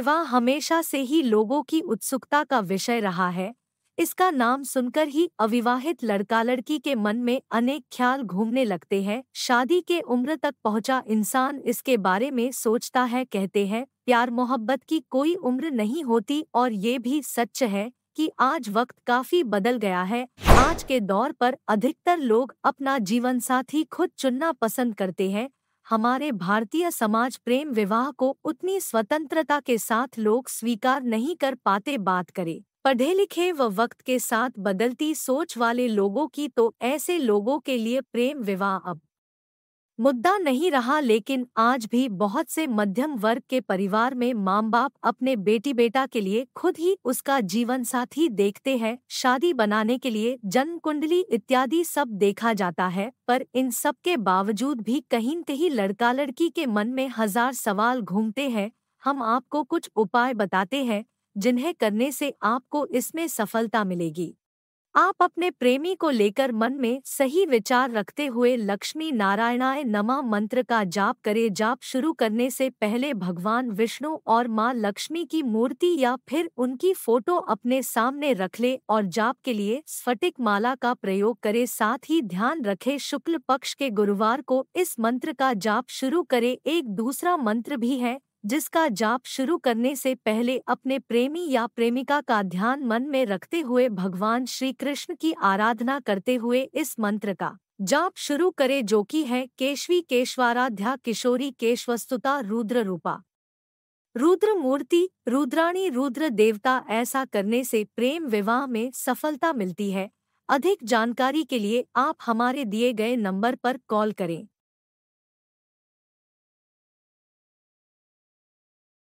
विवाह हमेशा से ही लोगों की उत्सुकता का विषय रहा है इसका नाम सुनकर ही अविवाहित लड़का लड़की के मन में अनेक ख्याल घूमने लगते हैं शादी के उम्र तक पहुंचा इंसान इसके बारे में सोचता है कहते हैं प्यार मोहब्बत की कोई उम्र नहीं होती और ये भी सच है कि आज वक्त काफी बदल गया है आज के दौर पर अधिकतर लोग अपना जीवन साथी खुद चुनना पसंद करते हैं हमारे भारतीय समाज प्रेम विवाह को उतनी स्वतंत्रता के साथ लोग स्वीकार नहीं कर पाते बात करे पढ़े लिखे व वक्त के साथ बदलती सोच वाले लोगों की तो ऐसे लोगों के लिए प्रेम विवाह अब मुद्दा नहीं रहा लेकिन आज भी बहुत से मध्यम वर्ग के परिवार में माम बाप अपने बेटी बेटा के लिए खुद ही उसका जीवन साथी देखते हैं शादी बनाने के लिए जन्म कुंडली इत्यादि सब देखा जाता है पर इन सब के बावजूद भी कहीं कहीं लड़का लड़की के मन में हजार सवाल घूमते हैं हम आपको कुछ उपाय बताते हैं जिन्हें करने से आपको इसमें सफलता मिलेगी आप अपने प्रेमी को लेकर मन में सही विचार रखते हुए लक्ष्मी नारायणाय नमा मंत्र का जाप करें जाप शुरू करने से पहले भगवान विष्णु और माँ लक्ष्मी की मूर्ति या फिर उनकी फोटो अपने सामने रख ले और जाप के लिए स्फटिक माला का प्रयोग करें साथ ही ध्यान रखें शुक्ल पक्ष के गुरुवार को इस मंत्र का जाप शुरू करें एक दूसरा मंत्र भी है जिसका जाप शुरू करने से पहले अपने प्रेमी या प्रेमिका का ध्यान मन में रखते हुए भगवान श्री कृष्ण की आराधना करते हुए इस मंत्र का जाप शुरू करें जो कि है केशवी केशवाराध्या किशोरी केशवस्तुता रुद्र रूपा रुद्र मूर्ति रुद्राणी रुद्र देवता ऐसा करने से प्रेम विवाह में सफलता मिलती है अधिक जानकारी के लिए आप हमारे दिए गए नंबर पर कॉल करें